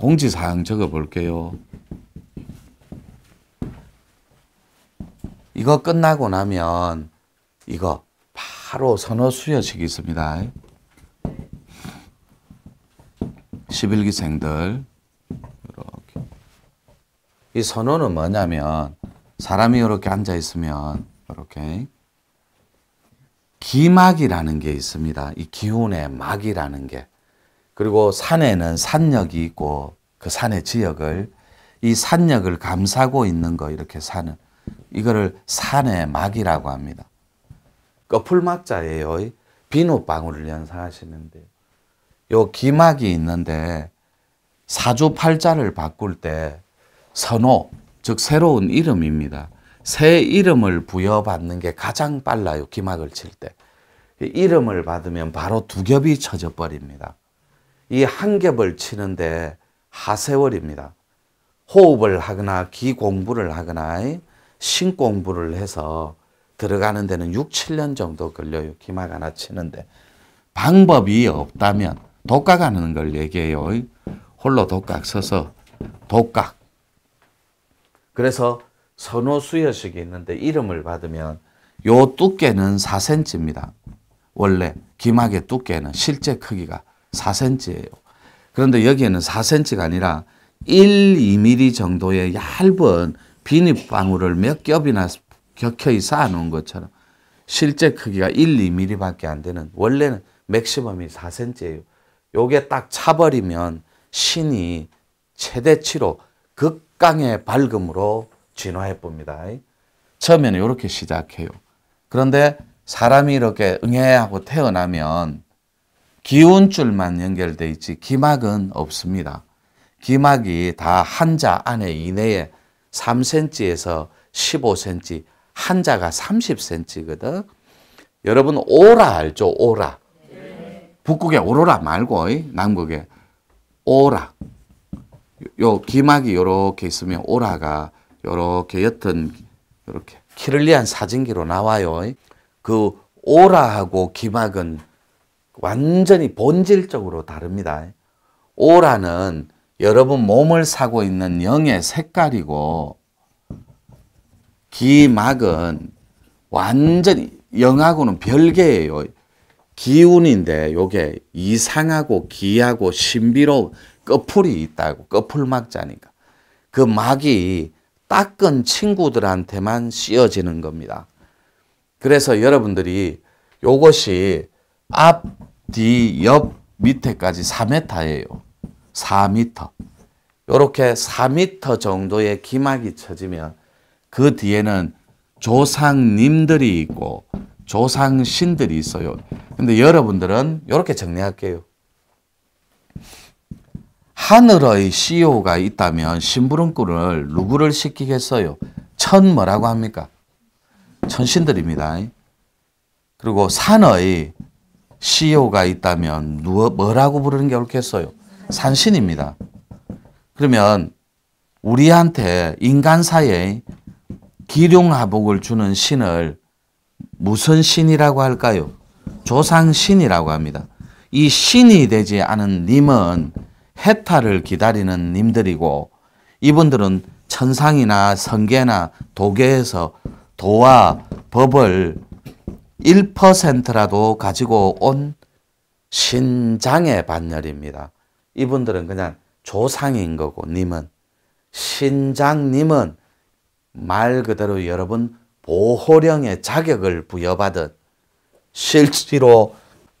공지사항 적어 볼게요. 이거 끝나고 나면 이거 바로 선호 수여식이 있습니다. 11기생들 이렇게 이 선호는 뭐냐면 사람이 이렇게 앉아 있으면 이렇게 기막이라는 게 있습니다. 이 기운의 막이라는 게 그리고 산에는 산역이 있고 그 산의 지역을 이 산역을 감싸고 있는 거 이렇게 산을 이거를 산의 막이라고 합니다. 거풀막자예요. 비눗방울을 연상하시는데 요 기막이 있는데 사주팔자를 바꿀 때 선호 즉 새로운 이름입니다. 새 이름을 부여받는 게 가장 빨라요. 기막을 칠 때. 이름을 받으면 바로 두 겹이 쳐져 버립니다. 이 한겹을 치는데 하세월입니다. 호흡을 하거나 기 공부를 하거나 신 공부를 해서 들어가는 데는 6, 7년 정도 걸려요. 기막 하나 치는데. 방법이 없다면 독각하는 걸 얘기해요. 홀로 독각 써서 독각. 그래서 선호 수여식이 있는데 이름을 받으면 요 두께는 4cm입니다. 원래 기막의 두께는 실제 크기가 4cm예요. 그런데 여기에는 4cm가 아니라 1, 2mm 정도의 얇은 비눗방울을 몇 겹이나 격켜이 쌓아놓은 것처럼 실제 크기가 1, 2mm밖에 안 되는 원래는 맥시멈이 4cm예요. 요게 딱 차버리면 신이 최대치로 극강의 밝음으로 진화해 봅니다. 처음에는 이렇게 시작해요. 그런데 사람이 이렇게 응애하고 태어나면 기운줄만 연결돼 있지 기막은 없습니다. 기막이 다 한자 안에 이내에 3cm에서 15cm, 한자가 30cm거든. 여러분 오라 알죠? 오라. 북극의 오로라 말고 남극의 오라. 요 기막이 요렇게 있으면 오라가 요렇게 옅은 요렇게 키를리안 사진기로 나와요. 그 오라하고 기막은 완전히 본질적으로 다릅니다. 오라는 여러분 몸을 사고 있는 영의 색깔이고 기막은 완전히 영하고는 별개예요. 기운인데 요게 이상하고 기하고 신비로 꺼풀이 있다고 꺼풀막자니까 그 막이 닦은 친구들한테만 씌어지는 겁니다. 그래서 여러분들이 요것이 앞, 뒤, 옆, 밑에까지 4m예요. 4m. 이렇게 4m 정도의 기막이 쳐지면 그 뒤에는 조상님들이 있고 조상신들이 있어요. 근데 여러분들은 이렇게 정리할게요. 하늘의 CEO가 있다면 심부름꾼을 누구를 시키겠어요? 천 뭐라고 합니까? 천신들입니다. 그리고 산의 CEO가 있다면 누워, 뭐라고 부르는 게 옳겠어요? 산신입니다. 그러면 우리한테 인간 사이에 기룡하복을 주는 신을 무슨 신이라고 할까요? 조상신이라고 합니다. 이 신이 되지 않은 님은 해탈을 기다리는 님들이고 이분들은 천상이나 성계나 도계에서 도와 법을 1%라도 가지고 온 신장의 반열입니다. 이분들은 그냥 조상인 거고 님은 신장님은 말 그대로 여러분 보호령의 자격을 부여받은 실제로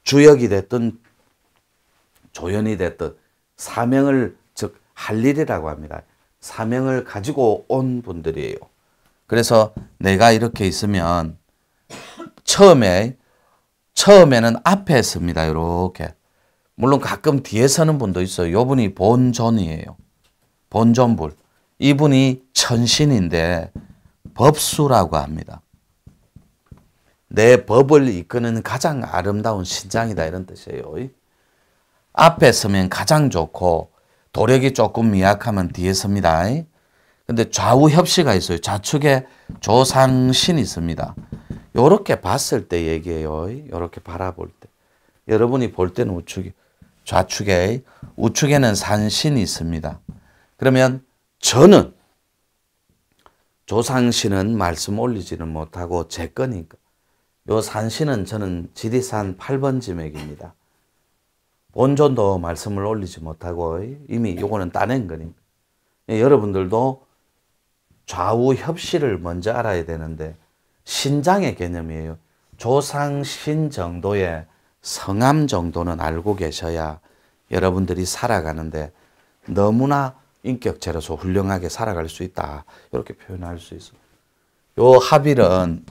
주역이 됐든 조연이 됐든 사명을 즉 할 일이라고 합니다. 사명을 가지고 온 분들이에요. 그래서 내가 이렇게 있으면 처음에 처음에는 앞에 씁니다. 이렇게. 물론 가끔 뒤에 서는 분도 있어요. 요분이 본전이에요. 본전불. 이분이 천신인데 법수라고 합니다. 내 법을 이끄는 가장 아름다운 신장이다 이런 뜻이에요. 앞에 서면 가장 좋고 도력이 조금 미약하면 뒤에 섭니다. 근데 좌우 협시가 있어요. 좌측에 조상신이 있습니다. 이렇게 봤을 때 얘기해요. 요렇게 바라볼 때. 여러분이 볼 때는 우측이 좌측에 우측에는 산신이 있습니다. 그러면 저는 조상신은 말씀 올리지는 못하고 제 거니까 요 산신은 저는 지리산 8번 지맥입니다. 본전도 말씀을 올리지 못하고 이미 요거는 따낸 거니까 예, 여러분들도 좌우 협시를 먼저 알아야 되는데 신장의 개념이에요. 조상신 정도의 성함 정도는 알고 계셔야 여러분들이 살아가는데 너무나 인격체로서 훌륭하게 살아갈 수 있다. 이렇게 표현할 수 있습니다. 합일은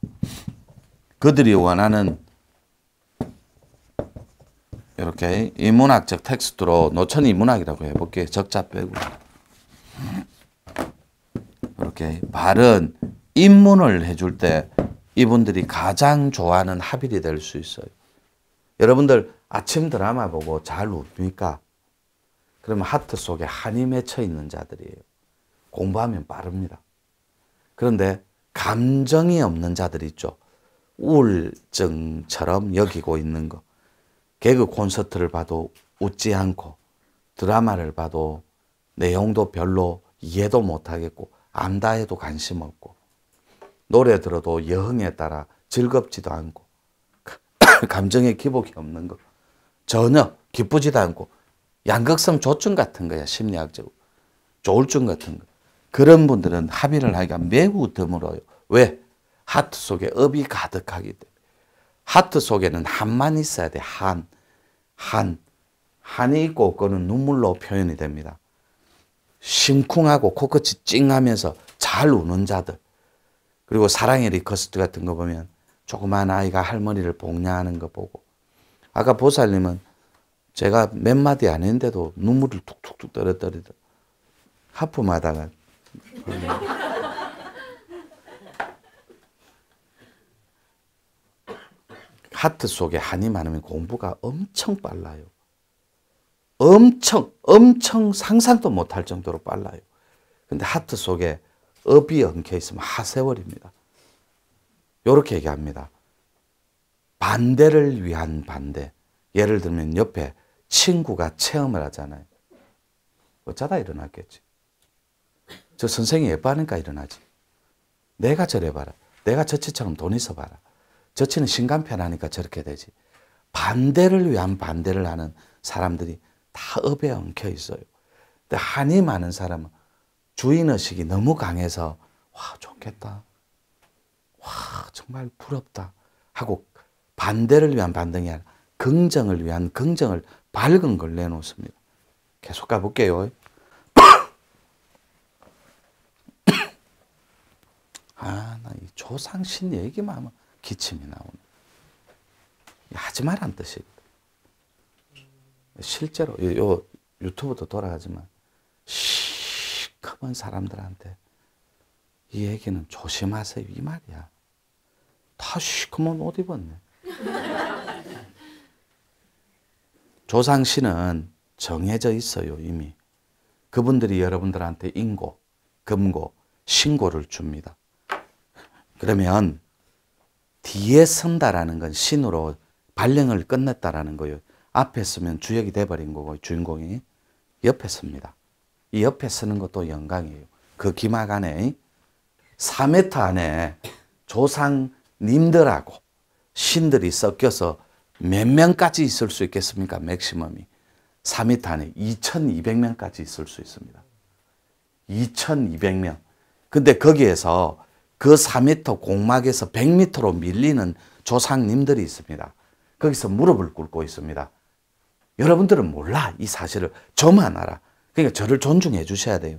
그들이 원하는 이렇게 인문학적 텍스트로 노천 인문학이라고 해볼게요. 적자 빼고. 이렇게 발은 입문을 해줄 때 이분들이 가장 좋아하는 합일이 될 수 있어요. 여러분들 아침 드라마 보고 잘 웁니까? 그러면 하트 속에 한이 맺혀 있는 자들이에요. 공부하면 빠릅니다. 그런데 감정이 없는 자들 있죠. 우울증처럼 여기고 있는 거. 개그 콘서트를 봐도 웃지 않고 드라마를 봐도 내용도 별로 이해도 못하겠고 안다 해도 관심 없고 노래 들어도 여흥에 따라 즐겁지도 않고 감정에 기복이 없는 거 전혀 기쁘지도 않고 양극성 조증 같은 거야 심리학적으로 조울증 같은 거 그런 분들은 합의를 하기가 매우 드물어요 왜? 하트 속에 업이 가득하기 때문에 하트 속에는 한만 있어야 돼 한, 한 한이 있고 그거는 눈물로 표현이 됩니다 심쿵하고 코끝이 찡하면서 잘 우는 자들 그리고 사랑의 리커스트 같은 거 보면 조그만 아이가 할머니를 복냐하는 거 보고 아까 보살님은 제가 몇 마디 안 했는데도 눈물을 툭툭툭 떨어뜨리더 하품하다가 음. 하트 속에 한이 많으면 공부가 엄청 빨라요. 엄청 엄청 상상도 못 할 정도로 빨라요. 근데 하트 속에 업이 엉켜 있으면 하세월입니다. 요렇게 얘기합니다. 반대를 위한 반대. 예를 들면 옆에 친구가 체험을 하잖아요. 어쩌다 일어났겠지. 저 선생이 예뻐하니까 일어나지. 내가 저래 봐라. 내가 저치처럼 돈 있어 봐라. 저치는 신간 편하니까 저렇게 되지. 반대를 위한 반대를 하는 사람들이 다 업에 엉켜 있어요. 근데 한이 많은 사람은 주인의식이 너무 강해서 와 좋겠다. 와 정말 부럽다 하고 반대를 위한 반등이 아니라 긍정을 위한 긍정을 밝은 걸 내놓습니다. 계속 가볼게요. 아, 나 이 조상신 얘기만 하면 기침이 나오네. 하지 말란 뜻입 실제로, 요, 요 유튜브도 돌아가지만, 쉬. 가만 사람들한테 이 얘기는 조심하세요 이 말이야. 다 시커먼 옷 입었네. 조상신은 정해져 있어요 이미. 그분들이 여러분들한테 인고, 금고, 신고를 줍니다. 그러면 뒤에 선다라는 건 신으로 발령을 끝냈다라는 거예요. 앞에 쓰면 주역이 돼버린 거고 주인공이 옆에 씁니다. 이 옆에 서는 것도 영광이에요. 그 기막 안에 4m 안에 조상님들하고 신들이 섞여서 몇 명까지 있을 수 있겠습니까? 맥시멈이. 4m 안에 2,200명까지 있을 수 있습니다. 2,200명. 근데 거기에서 그 4m 공막에서 100m로 밀리는 조상님들이 있습니다. 거기서 무릎을 꿇고 있습니다. 여러분들은 몰라 이 사실을 저만 알아. 그러니까 저를 존중해 주셔야 돼요.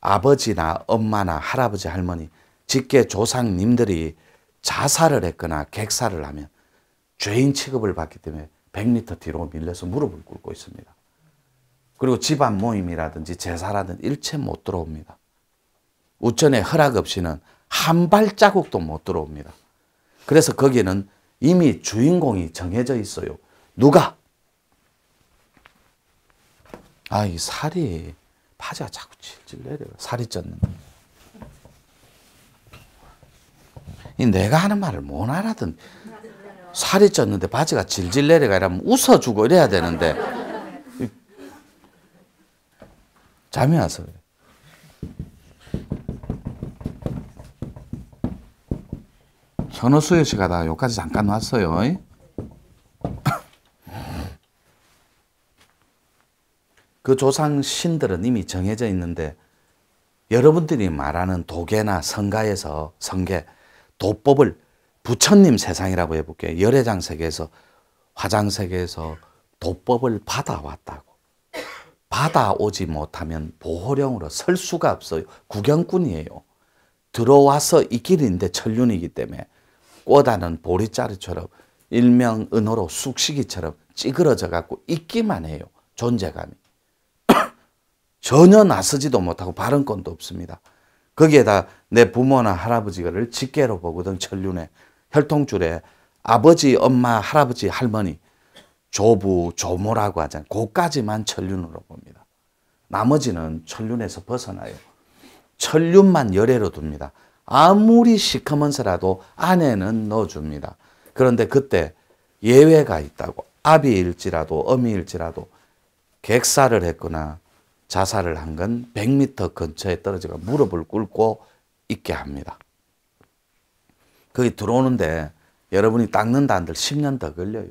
아버지나 엄마나 할아버지 할머니 직계 조상님들이 자살을 했거나 객사를 하면 죄인 취급을 받기 때문에 1 0 0리터 뒤로 밀려서 무릎을 꿇고 있습니다. 그리고 집안 모임이라든지 제사라든지 일체 못 들어옵니다. 우천의 허락 없이는 한 발자국도 못 들어옵니다. 그래서 거기는 이미 주인공이 정해져 있어요. 누가? 아, 이 살이, 파지가 자꾸 질질 내려요. 살이 쪘는 이 내가 하는 말을 못 알아든 살이 쪘는데 바지가 질질 내려가 이러면 웃어주고 이래야 되는데 잠이 와서 현우 수요 씨가 다 여기까지 잠깐 왔어요. 그 조상 신들은 이미 정해져 있는데 여러분들이 말하는 도계나 성가에서 성계 도법을 부처님 세상이라고 해볼게요. 열애장 세계에서 화장 세계에서 도법을 받아왔다고. 받아오지 못하면 보호령으로 설 수가 없어요. 구경꾼이에요. 들어와서 이 길인데 천륜이기 때문에 꼬다는 보리자루처럼 일명 은어로 쑥시기처럼 찌그러져 갖고 있기만 해요. 존재감이. 전혀 나서지도 못하고 발언권도 없습니다. 거기에다 내 부모나 할아버지를 직계로 보거든 천륜에 혈통줄에 아버지, 엄마, 할아버지, 할머니 조부, 조모라고 하잖아요. 그까지만 천륜으로 봅니다. 나머지는 천륜에서 벗어나요. 천륜만 열애로 둡니다. 아무리 시커먼서라도 아내는 넣어줍니다. 그런데 그때 예외가 있다고 아비일지라도 어미일지라도 객사를 했거나 자살을 한 건 100m 근처에 떨어져가 무릎을 꿇고 있게 합니다. 거기 들어오는데 여러분이 닦는다 한들 10년 더 걸려요.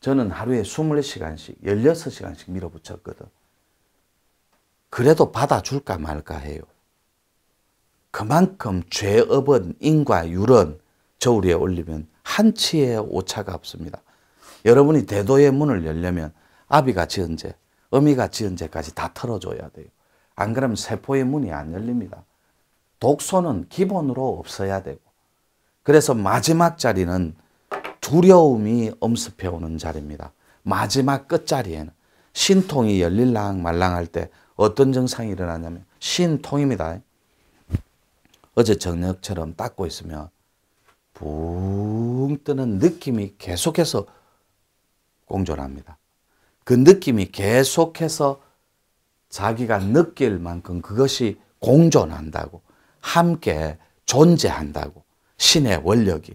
저는 하루에 24시간씩, 16시간씩 밀어붙였거든. 그래도 받아줄까 말까 해요. 그만큼 죄업은 인과 유런 저울에 올리면 한치의 오차가 없습니다. 여러분이 대도의 문을 열려면 아비가 지은 죄, 어미가 지은 죄까지 다 털어줘야 돼요. 안 그러면 세포의 문이 안 열립니다. 독소는 기본으로 없어야 되고 그래서 마지막 자리는 두려움이 엄습해오는 자리입니다. 마지막 끝자리에는 신통이 열릴랑 말랑할 때 어떤 증상이 일어나냐면 신통입니다. 어제 저녁처럼 닦고 있으면 붕 뜨는 느낌이 계속해서 공존합니다. 그 느낌이 계속해서 자기가 느낄 만큼 그것이 공존한다고 함께 존재한다고 신의 원력이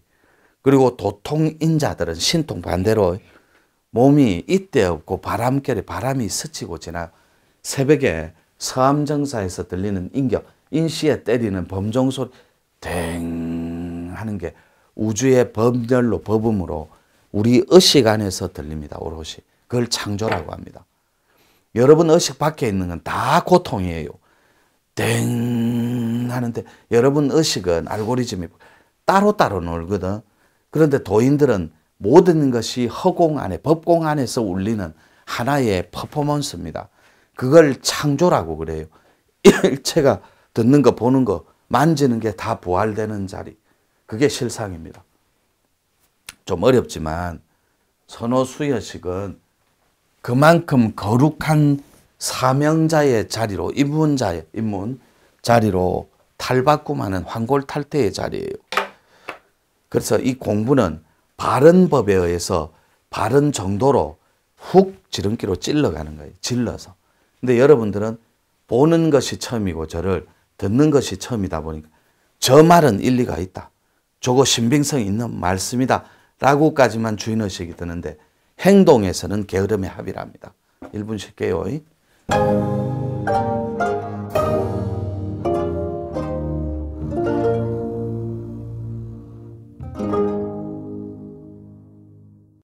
그리고 도통인자들은 신통 반대로 몸이 이때 없고 바람결에 바람이 스치고 지나 새벽에 서암정사에서 들리는 인격 인시에 때리는 범종 소리 댕 하는 게 우주의 법렬로 법음으로 우리 의식 안에서 들립니다 오롯이 그걸 창조라고 합니다. 여러분 의식 밖에 있는 건 다 고통이에요. 땡 하는데 여러분 의식은 알고리즘이 따로따로 놀거든. 그런데 도인들은 모든 것이 허공 안에 법공 안에서 울리는 하나의 퍼포먼스입니다. 그걸 창조라고 그래요. 일체가 듣는 거 보는 거 만지는 게 다 부활되는 자리. 그게 실상입니다. 좀 어렵지만 선호수여식은 그만큼 거룩한 사명자의 자리로 입문자의입문 자리로 탈바꿈하는 환골탈태의 자리예요. 그래서 이 공부는 바른 법에 의해서 바른 정도로 훅 지름길로 찔러가는 거예요. 찔러서 근데 여러분들은 보는 것이 처음이고 저를 듣는 것이 처음이다 보니까 저 말은 일리가 있다. 저거 신빙성 있는 말씀이다. 라고까지만 주인의식이 드는데 행동에서는 게으름의 합이랍니다. 1분 쉴게요.